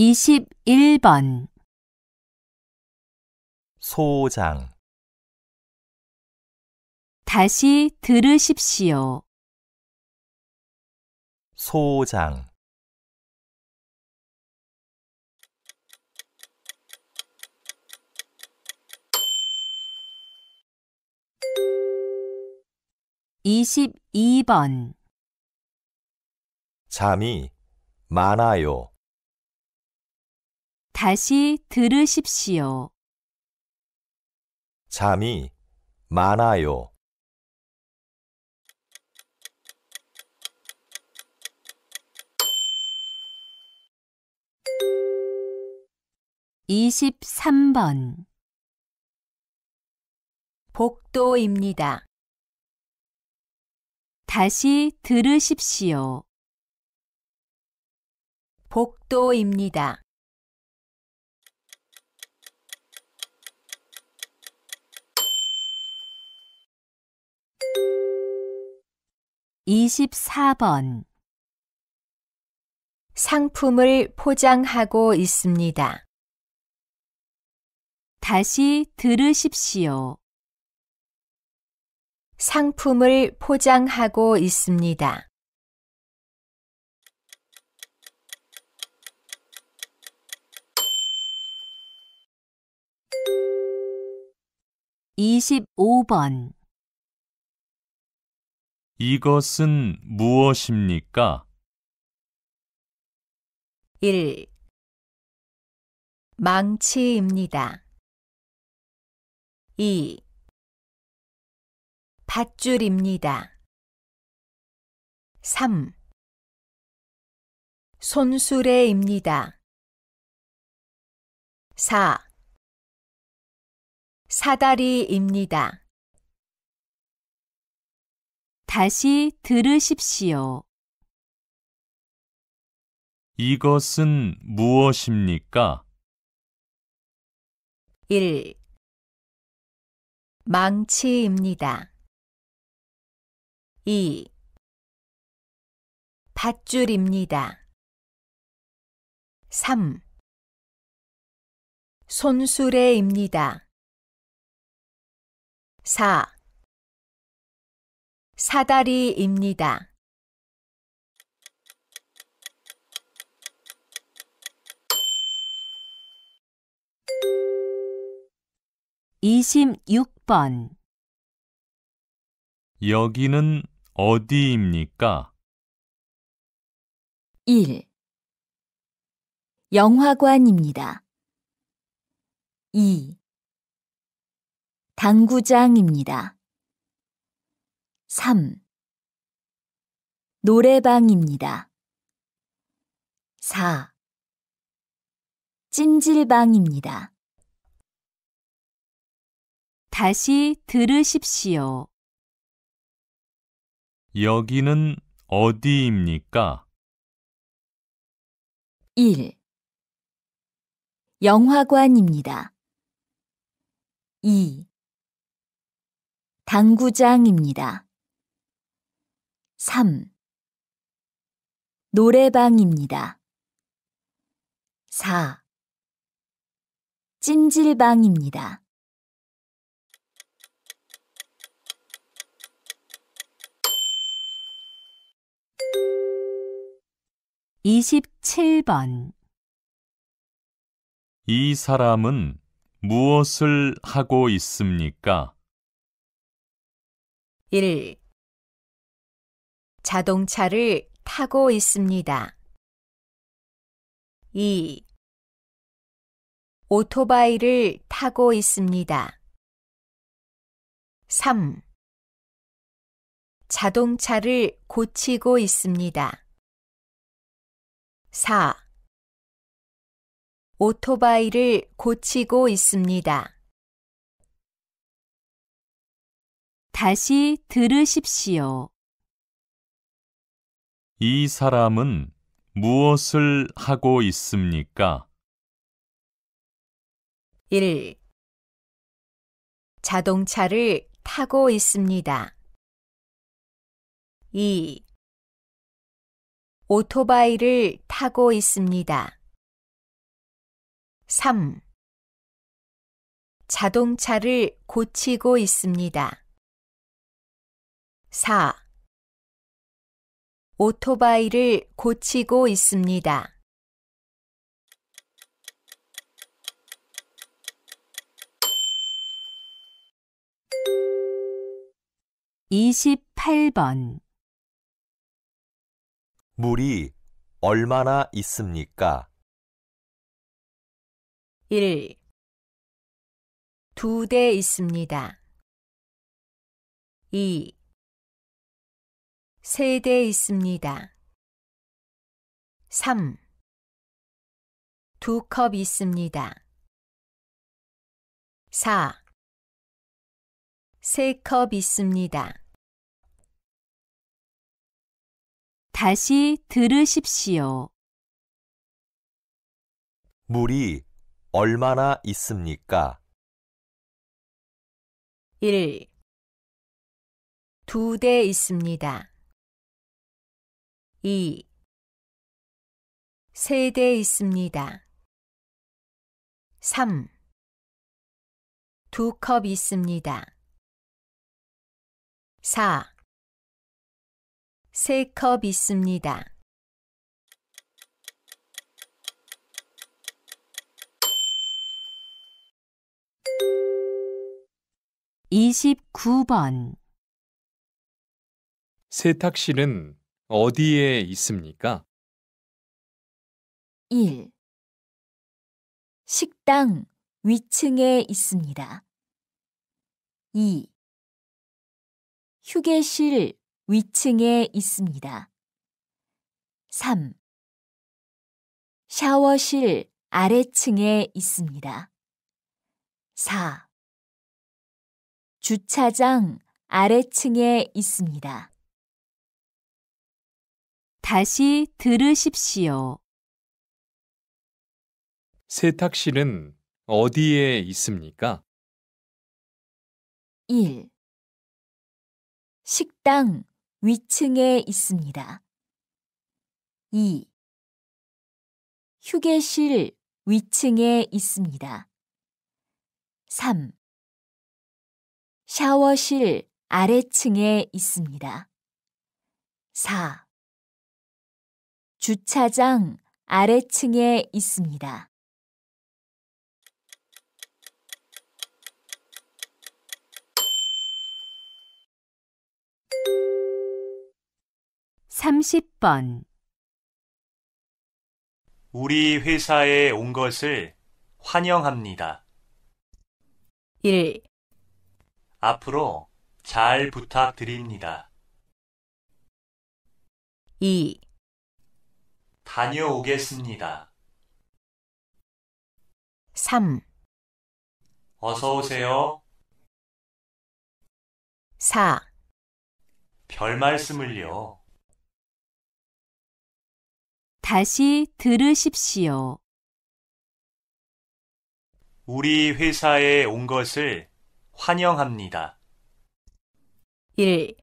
21번 소장 다시 들으십시오. 소장 2 2번 잠이 많아요. 다시 들으십시오. 잠이 많아요. 2 3번 복도입니다. 다시 들으십시오. 복도입니다. 24번 상품을 포장하고 있습니다. 다시 들으십시오. 상품을 포장하고 있습니다. 25번 이것은 무엇입니까? 1. 망치입니다. 2. 밧줄입니다. 3. 손수레입니다. 4. 사다리입니다. 다시 들으십시오. 이것은 무엇입니까? 1. 망치입니다. 2. 밧줄입니다. 3. 손수레입니다. 4. 사다리입니다. 2 6번 여기는 어디입니까? 1. 영화관입니다. 2. 당구장입니다. 3. 노래방입니다. 4. 찜질방입니다. 다시 들으십시오. 여기는 어디입니까? 1. 영화관입니다. 2. 당구장입니다. 3. 노래방입니다. 4. 찜질방입니다. 27번 이 사람은 무엇을 하고 있습니까? 1. 자동차를 타고 있습니다. 2. 오토바이를 타고 있습니다. 3. 자동차를 고치고 있습니다. 4. 오토바이를 고치고 있습니다. 다시 들으십시오. 이 사람은 무엇을 하고 있습니까? 1. 자동차를 타고 있습니다. 2. 오토바이를 타고 있습니다. 3. 자동차를 고치고 있습니다. 4. 오토바이를 고치고 있습니다. 이십번 물이 얼마나 있습니까? 1. 두대 있습니다. 2. 세대 있습니다. 3. 두컵 있습니다. 4. 세컵 있습니다. 다시 들으십시오. 물이 얼마나 있습니까? 1. 두대 있습니다. 2. 세대 있습니다. 3. 두컵 있습니다. 4. 세컵 있습니다. 29번 세탁실은 어디에 있습니까? 1. 식당 위층에 있습니다. 2. 휴게실 위층에 있습니다. 3. 샤워실 아래층에 있습니다. 4. 주차장 아래층에 있습니다. 다시 들으십시오. 세탁실은 어디에 있습니까? 1. 식당 위층에 있습니다. 2. 휴게실 위층에 있습니다. 3. 샤워실 아래층에 있습니다. 4. 주차장 아래층에 있습니다. 3 0번 우리 회사에 온 것을 환영합니다. 1, 앞으로 잘 부탁드립니다. 2, 다녀오겠습니다. 3, 어서 오세요. 4, 별 말씀을요. 다시 들으십시오. 우리 회사에 온 것을 환영합니다. 1.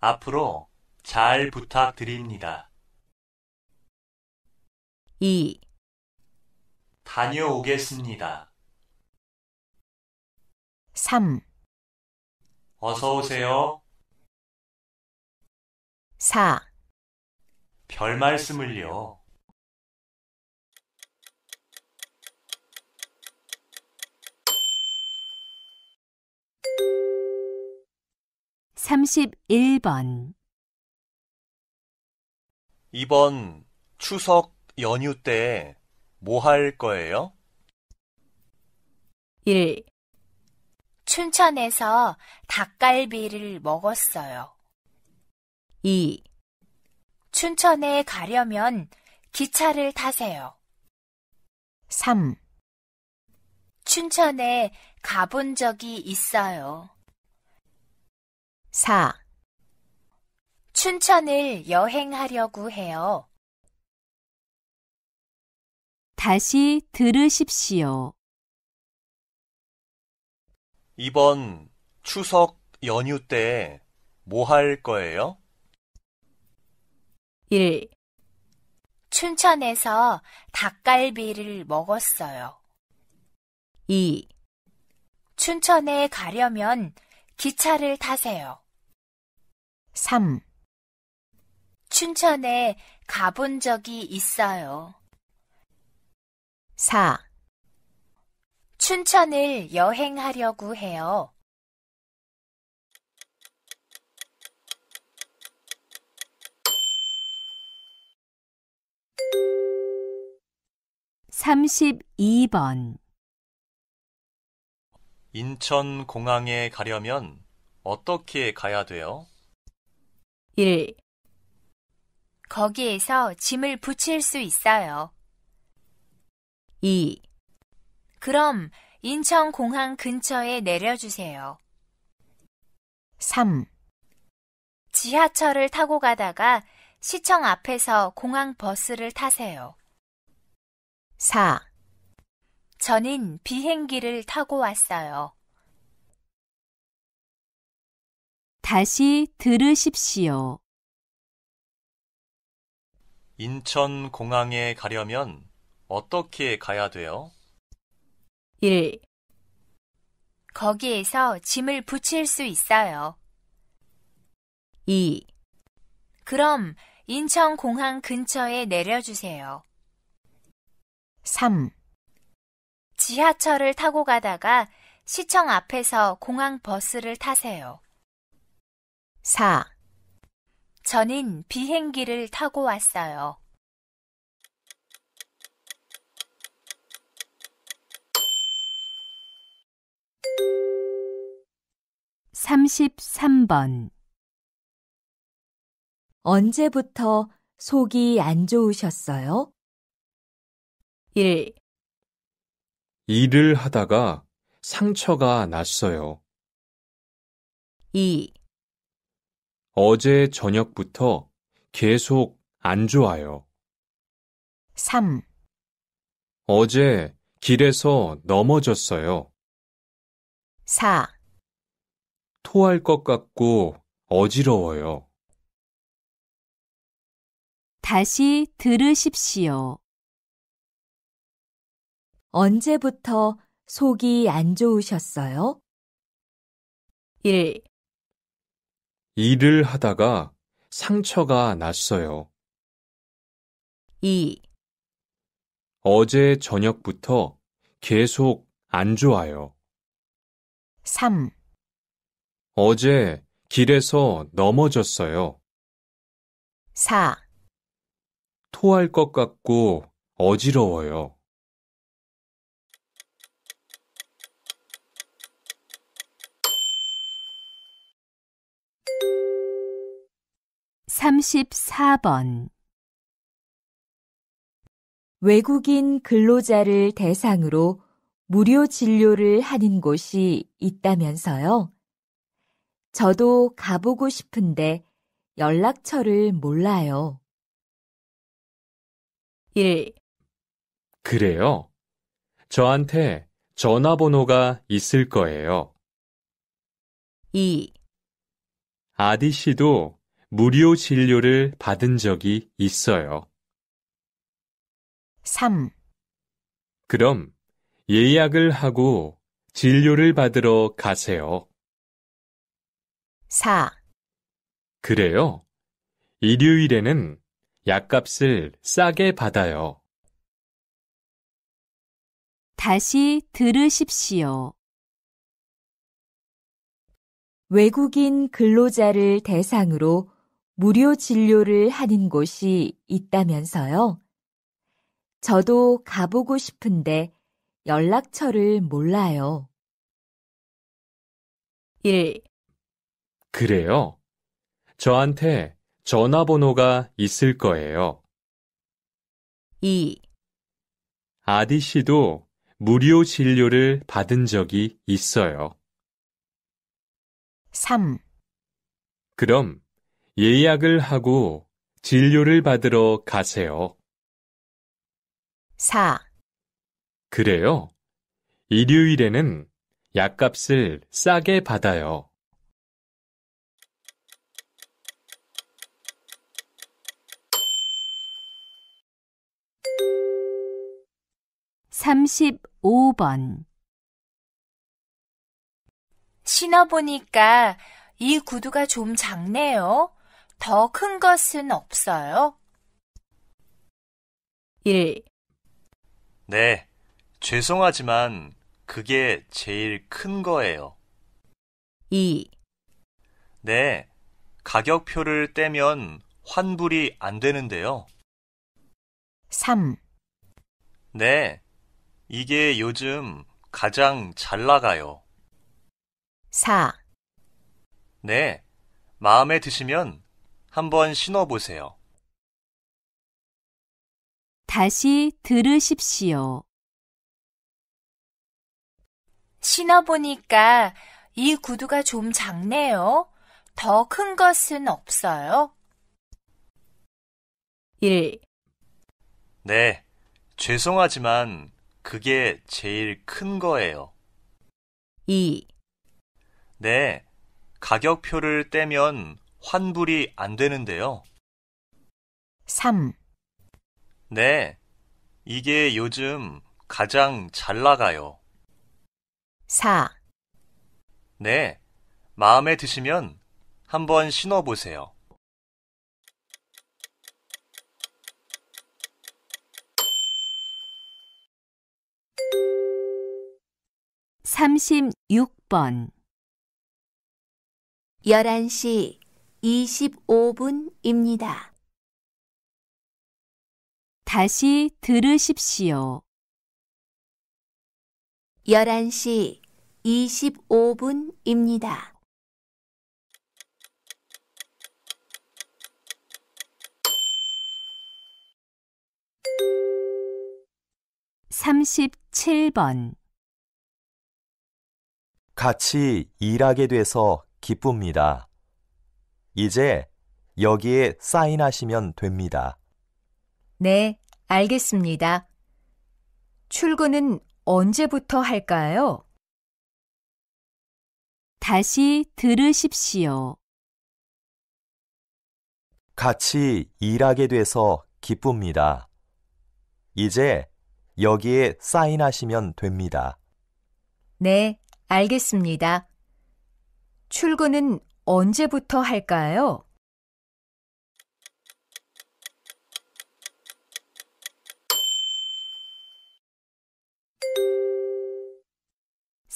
앞으로 잘 부탁드립니다. 2. 다녀오겠습니다. 3. 어서 오세요. 4. 별 말씀을요. 3 1번 2번 추석 연휴 때 뭐 할 거예요? 1. 춘천에서 닭갈비를 먹었어요. 2. 춘천에 가려면 기차를 타세요. 3. 춘천에 가본 적이 있어요. 4. 춘천을 여행하려고 해요. 다시 들으십시오. 이번 추석 연휴 때 뭐 할 거예요? 1. 춘천에서 닭갈비를 먹었어요. 2. 춘천에 가려면 기차를 타세요. 3. 춘천에 가본 적이 있어요. 4. 춘천을 여행하려고 해요. 삼십번 인천공항에 가려면 어떻게 가야 돼요? 1. 거기에서 짐을 붙일 수 있어요. 2. 그럼 인천공항 근처에 내려주세요. 3. 지하철을 타고 가다가 시청 앞에서 공항 버스를 타세요. 4. 저는 비행기를 타고 왔어요. 다시 들으십시오. 인천공항에 가려면 어떻게 가야 돼요? 1. 거기에서 짐을 붙일 수 있어요. 2. 그럼 인천공항 근처에 내려주세요. 3. 지하철을 타고 가다가 시청 앞에서 공항 버스를 타세요. 4. 저는 비행기를 타고 왔어요. 33번 언제부터 속이 안 좋으셨어요? 1. 일을 하다가 상처가 났어요. 2. 어제 저녁부터 계속 안 좋아요. 3. 어제 길에서 넘어졌어요. 4. 토할 것 같고 어지러워요. 다시 들으십시오. 언제부터 속이 안 좋으셨어요? 1. 일을 하다가 상처가 났어요. 2. 어제 저녁부터 계속 안 좋아요. 3. 어제 길에서 넘어졌어요. 4. 토할 것 같고 어지러워요. 34번 외국인 근로자를 대상으로 무료 진료를 하는 곳이 있다면서요. 저도 가보고 싶은데 연락처를 몰라요. 1. 그래요? 저한테 전화번호가 있을 거예요. 2. 아디 씨도 무료 진료를 받은 적이 있어요. 3. 그럼 예약을 하고 진료를 받으러 가세요. 4. 그래요. 일요일에는 약값을 싸게 받아요. 다시 들으십시오. 외국인 근로자를 대상으로 무료 진료를 하는 곳이 있다면서요? 저도 가보고 싶은데 연락처를 몰라요. 1. 그래요? 저한테 전화번호가 있을 거예요. 2. 아디 씨도 무료 진료를 받은 적이 있어요. 3. 그럼 예약을 하고 진료를 받으러 가세요. 4. 그래요? 일요일에는 약값을 싸게 받아요. 3 5번 신어보니까 이 구두가 좀 작네요. 더 큰 것은 없어요? 1. 네, 죄송하지만 그게 제일 큰 거예요. 2. 네, 가격표를 떼면 환불이 안 되는데요. 3. 네, 이게 요즘 가장 잘 나가요. 4. 네, 마음에 드시면 한번 신어보세요. 다시 들으십시오. 신어보니까 이 구두가 좀 작네요. 더 큰 것은 없어요? 1. 네, 죄송하지만 그게 제일 큰 거예요. 2. 네, 가격표를 떼면 환불이 안 되는데요. 3. 네, 이게 요즘 가장 잘 나가요. 4. 네, 마음에 드시면 한번 신어보세요. 삼십번 11시 25분입니다. 다시 들으십시오. 11시 25분입니다. 3 7번 같이 일하게 돼서 기쁩니다. 이제 여기에 사인하시면 됩니다. 네, 알겠습니다. 출근은 언제부터 할까요? 다시 들으십시오. 같이 일하게 돼서 기쁩니다. 이제 여기에 사인하시면 됩니다. 네, 알겠습니다. 출근은 언제부터 할까요?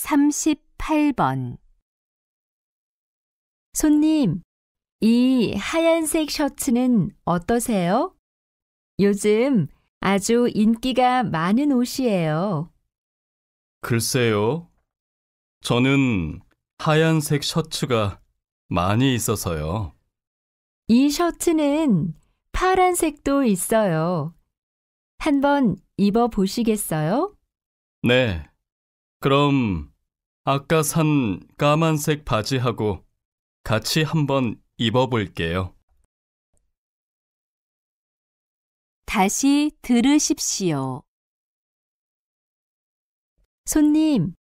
38번 손님, 이 하얀색 셔츠는 어떠세요? 요즘 아주 인기가 많은 옷이에요. 글쎄요. 저는 하얀색 셔츠가 많이 있어서요. 이 셔츠는 파란색도 있어요. 한번 입어 보시겠어요? 네. 그럼 아까 산 까만색 바지하고 같이 한번 입어볼게요. 다시 들으십시오. 손님,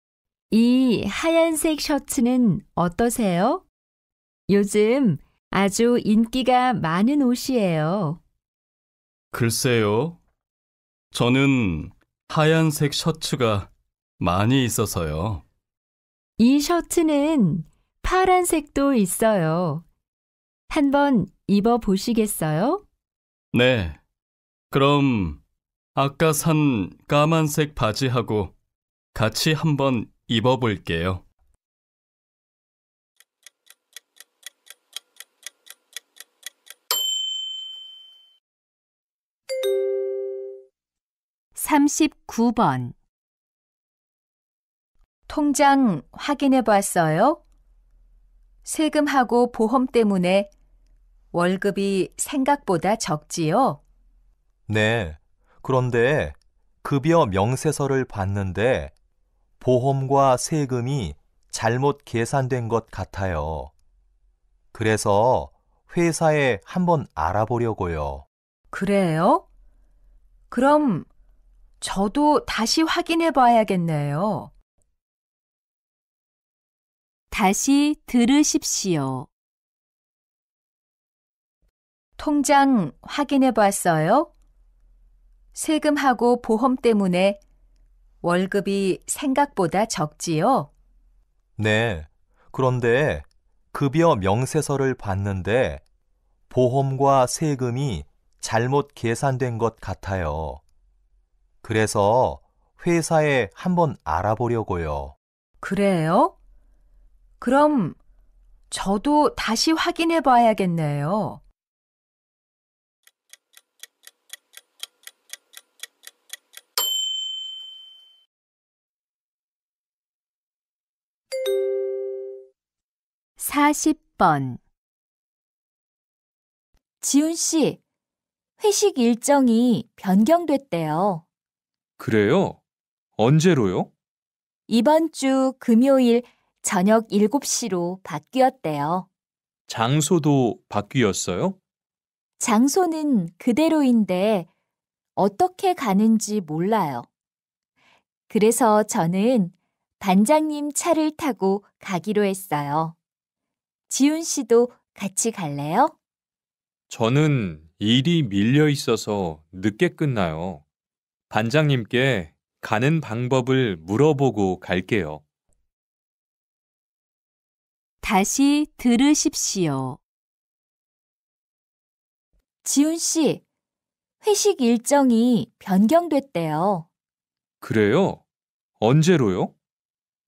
이 하얀색 셔츠는 어떠세요? 요즘 아주 인기가 많은 옷이에요. 글쎄요. 저는 하얀색 셔츠가 많이 있어서요. 이 셔츠는 파란색도 있어요. 한 번 입어 보시겠어요? 네. 그럼 아까 산 까만색 바지하고 같이 한 번 입어 볼게요. 3 9번 통장 확인해 봤어요? 세금하고 보험 때문에 월급이 생각보다 적지요? 네. 그런데 급여 명세서를 봤는데 보험과 세금이 잘못 계산된 것 같아요. 그래서 회사에 한번 알아보려고요. 그래요? 그럼 저도 다시 확인해 봐야겠네요. 다시 들으십시오. 통장 확인해 봤어요? 세금하고 보험 때문에 월급이 생각보다 적지요? 네. 그런데 급여 명세서를 봤는데 보험과 세금이 잘못 계산된 것 같아요. 그래서 회사에 한번 알아보려고요. 그래요? 그럼 저도 다시 확인해 봐야겠네요. 사십 번 지훈 씨, 회식 일정이 변경됐대요. 그래요? 언제로요? 이번 주 금요일 저녁 7시로 바뀌었대요. 장소도 바뀌었어요? 장소는 그대로인데 어떻게 가는지 몰라요. 그래서 저는 반장님 차를 타고 가기로 했어요. 지훈 씨도 같이 갈래요? 저는 일이 밀려 있어서 늦게 끝나요. 반장님께 가는 방법을 물어보고 갈게요. 다시 들으십시오. 지훈 씨, 회식 일정이 변경됐대요. 그래요? 언제로요?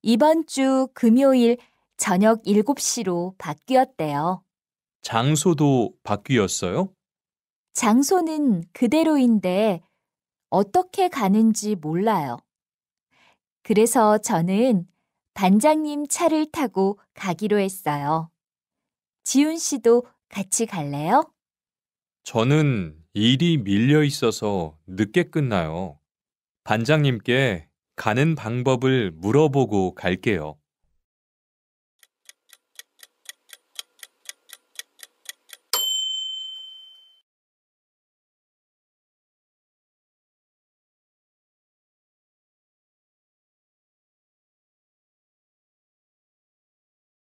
이번 주 금요일 저녁 7시로 바뀌었대요. 장소도 바뀌었어요? 장소는 그대로인데 어떻게 가는지 몰라요. 그래서 저는 반장님 차를 타고 가기로 했어요. 지훈 씨도 같이 갈래요? 저는 일이 밀려 있어서 늦게 끝나요. 반장님께 가는 방법을 물어보고 갈게요.